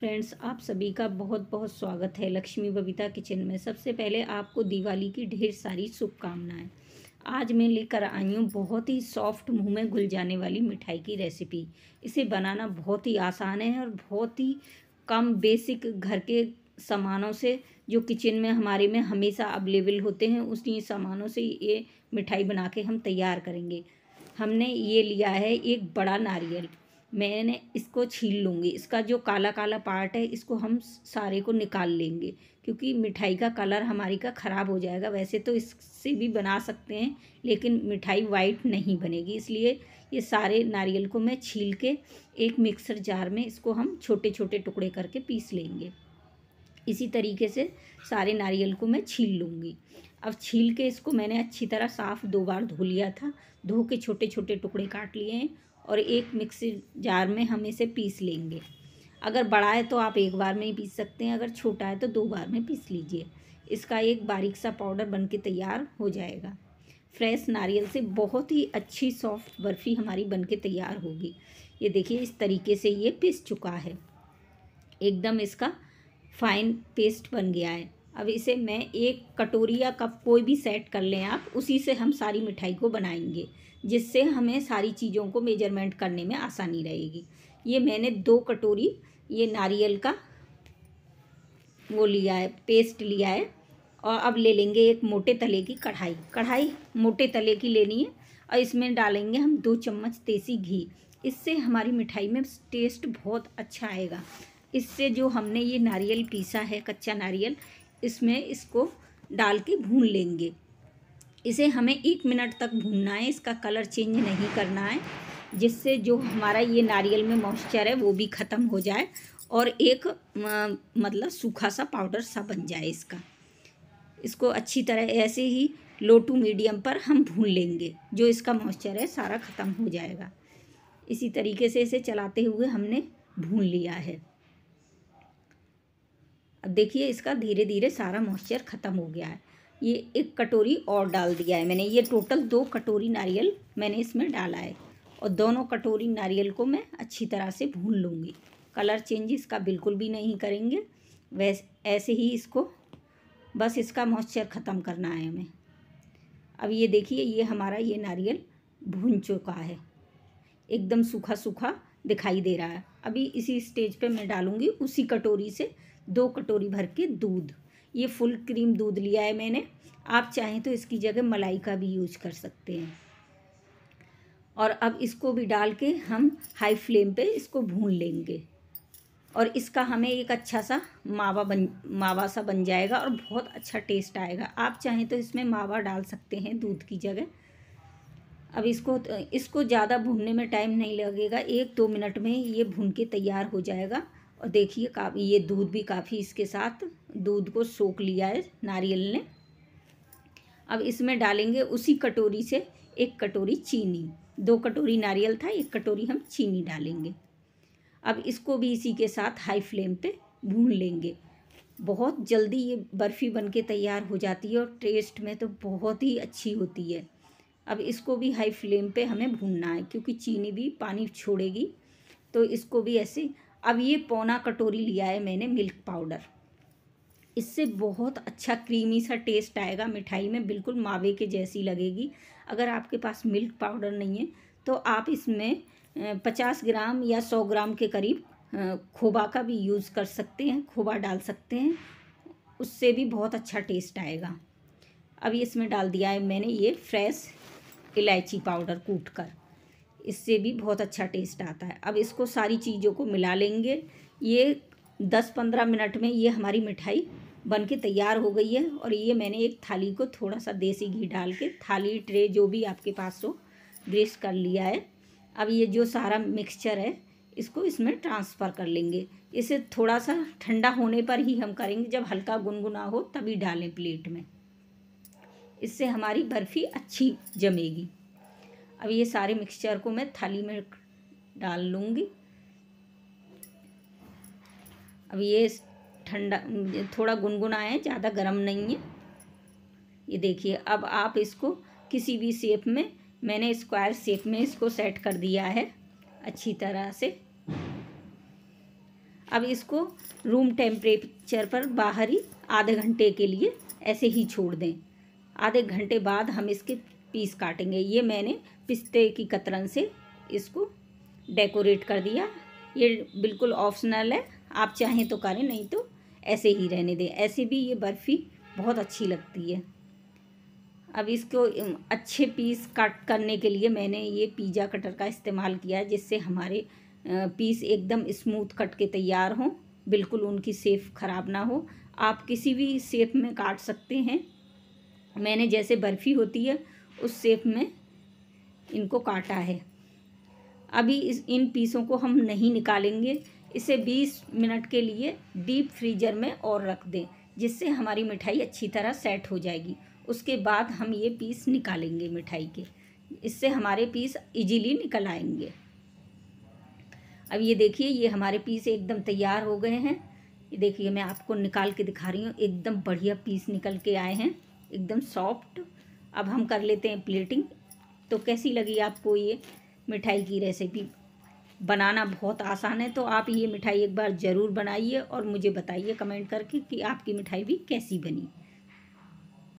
friends आप सभी का बहुत बहुत स्वागत है लक्ष्मी बबीता किचन में सबसे पहले आपको दिवाली की ढेर सारी शुभकामनाएं आज मैं लेकर आई हूँ बहुत ही सॉफ्ट मुंह में घुल जाने वाली मिठाई की रेसिपी इसे बनाना बहुत ही आसान है और बहुत ही कम बेसिक घर के सामानों से जो किचन में हमारे में हमेशा अवेलेबल होते हैं उसी सामानों से ये मिठाई बना के हम तैयार करेंगे हमने ये लिया है एक बड़ा नारियल मैंने इसको छील लूँगी इसका जो काला काला पार्ट है इसको हम सारे को निकाल लेंगे क्योंकि मिठाई का कलर हमारी का ख़राब हो जाएगा वैसे तो इससे भी बना सकते हैं लेकिन मिठाई वाइट नहीं बनेगी इसलिए ये सारे नारियल को मैं छील के एक मिक्सर जार में इसको हम छोटे छोटे टुकड़े करके पीस लेंगे इसी तरीके से सारे नारियल को मैं छील लूँगी अब छील के इसको मैंने अच्छी तरह साफ़ दो बार धो लिया था धो के छोटे छोटे टुकड़े काट लिए हैं और एक मिक्सी जार में हम इसे पीस लेंगे अगर बड़ा है तो आप एक बार में ही पीस सकते हैं अगर छोटा है तो दो बार में पीस लीजिए इसका एक बारीक सा पाउडर बन के तैयार हो जाएगा फ्रेश नारियल से बहुत ही अच्छी सॉफ्ट बर्फ़ी हमारी बन के तैयार होगी ये देखिए इस तरीके से ये पीस चुका है एकदम इसका फाइन पेस्ट बन गया है अब इसे मैं एक कटोरी या कप कोई भी सेट कर लें आप उसी से हम सारी मिठाई को बनाएंगे जिससे हमें सारी चीज़ों को मेजरमेंट करने में आसानी रहेगी ये मैंने दो कटोरी ये नारियल का वो लिया है पेस्ट लिया है और अब ले लेंगे एक मोटे तले की कढ़ाई कढ़ाई मोटे तले की लेनी है और इसमें डालेंगे हम दो चम्मच देसी घी इससे हमारी मिठाई में टेस्ट बहुत अच्छा आएगा इससे जो हमने ये नारियल पीसा है कच्चा नारियल इसमें इसको डाल के भून लेंगे इसे हमें एक मिनट तक भूनना है इसका कलर चेंज नहीं करना है जिससे जो हमारा ये नारियल में मॉइस्चर है वो भी ख़त्म हो जाए और एक मतलब सूखा सा पाउडर सा बन जाए इसका इसको अच्छी तरह ऐसे ही लो टू मीडियम पर हम भून लेंगे जो इसका मॉइस्चर है सारा ख़त्म हो जाएगा इसी तरीके से इसे चलाते हुए हमने भून लिया है अब देखिए इसका धीरे धीरे सारा मॉइस्चर ख़त्म हो गया है ये एक कटोरी और डाल दिया है मैंने ये टोटल दो कटोरी नारियल मैंने इसमें डाला है और दोनों कटोरी नारियल को मैं अच्छी तरह से भून लूँगी कलर चेंज इसका बिल्कुल भी नहीं करेंगे वैस ऐसे ही इसको बस इसका मॉइस्चर ख़त्म करना है हमें अब ये देखिए ये हमारा ये नारियल भून चुका है एकदम सूखा सूखा दिखाई दे रहा है अभी इसी स्टेज पे मैं डालूँगी उसी कटोरी से दो कटोरी भर के दूध ये फुल क्रीम दूध लिया है मैंने आप चाहें तो इसकी जगह मलाई का भी यूज कर सकते हैं और अब इसको भी डाल के हम हाई फ्लेम पे इसको भून लेंगे और इसका हमें एक अच्छा सा मावा बन मावा सा बन जाएगा और बहुत अच्छा टेस्ट आएगा आप चाहें तो इसमें मावा डाल सकते हैं दूध की जगह अब इसको इसको ज़्यादा भूनने में टाइम नहीं लगेगा एक दो मिनट में ये भून के तैयार हो जाएगा और देखिए काफ़ी ये दूध भी काफ़ी इसके साथ दूध को सोख लिया है नारियल ने अब इसमें डालेंगे उसी कटोरी से एक कटोरी चीनी दो कटोरी नारियल था एक कटोरी हम चीनी डालेंगे अब इसको भी इसी के साथ हाई फ्लेम पे भून लेंगे बहुत जल्दी ये बर्फ़ी बनके तैयार हो जाती है और टेस्ट में तो बहुत ही अच्छी होती है अब इसको भी हाई फ्लेम पे हमें भूनना है क्योंकि चीनी भी पानी छोड़ेगी तो इसको भी ऐसे अब ये पौना कटोरी लिया है मैंने मिल्क पाउडर इससे बहुत अच्छा क्रीमी सा टेस्ट आएगा मिठाई में बिल्कुल मावे के जैसी लगेगी अगर आपके पास मिल्क पाउडर नहीं है तो आप इसमें पचास ग्राम या सौ ग्राम के करीब खोबा का भी यूज़ कर सकते हैं खोबा डाल सकते हैं उससे भी बहुत अच्छा टेस्ट आएगा अब इसमें डाल दिया है मैंने ये फ्रेश इलायची पाउडर कूट कर इससे भी बहुत अच्छा टेस्ट आता है अब इसको सारी चीज़ों को मिला लेंगे ये दस पंद्रह मिनट में ये हमारी मिठाई बन के तैयार हो गई है और ये मैंने एक थाली को थोड़ा सा देसी घी डाल के थाली ट्रे जो भी आपके पास हो ग्रेस कर लिया है अब ये जो सारा मिक्सचर है इसको इसमें ट्रांसफ़र कर लेंगे इसे थोड़ा सा ठंडा होने पर ही हम करेंगे जब हल्का गुनगुना हो तभी डालें प्लेट में इससे हमारी बर्फ़ी अच्छी जमेगी अब ये सारे मिक्सचर को मैं थाली में डाल लूँगी अब ये ठंडा थोड़ा गुनगुना है ज़्यादा गर्म नहीं है ये देखिए अब आप इसको किसी भी शेप में मैंने स्क्वायर शेप में इसको सेट कर दिया है अच्छी तरह से अब इसको रूम टेम्परेचर पर बाहरी आधे घंटे के लिए ऐसे ही छोड़ दें आधे घंटे बाद हम इसके पीस काटेंगे ये मैंने पिस्ते की कतरन से इसको डेकोरेट कर दिया ये बिल्कुल ऑप्शनल है आप चाहें तो करें नहीं तो ऐसे ही रहने दें ऐसे भी ये बर्फ़ी बहुत अच्छी लगती है अब इसको अच्छे पीस कट करने के लिए मैंने ये पिज़्ज़ा कटर का इस्तेमाल किया है जिससे हमारे पीस एकदम स्मूथ कट के तैयार हों बिल्कुल उनकी सेफ ख़राब ना हो आप किसी भी सेफ में काट सकते हैं मैंने जैसे बर्फ़ी होती है उस सेफ में इनको काटा है अभी इस इन पीसों को हम नहीं निकालेंगे इसे 20 मिनट के लिए डीप फ्रीजर में और रख दें जिससे हमारी मिठाई अच्छी तरह सेट हो जाएगी उसके बाद हम ये पीस निकालेंगे मिठाई के इससे हमारे पीस इजीली निकल आएंगे अब ये देखिए ये हमारे पीस एकदम तैयार हो गए हैं ये देखिए मैं आपको निकाल के दिखा रही हूँ एकदम बढ़िया पीस निकल के आए हैं एकदम सॉफ्ट अब हम कर लेते हैं प्लेटिंग तो कैसी लगी आपको ये मिठाई की रेसिपी बनाना बहुत आसान है तो आप ये मिठाई एक बार ज़रूर बनाइए और मुझे बताइए कमेंट करके कि आपकी मिठाई भी कैसी बनी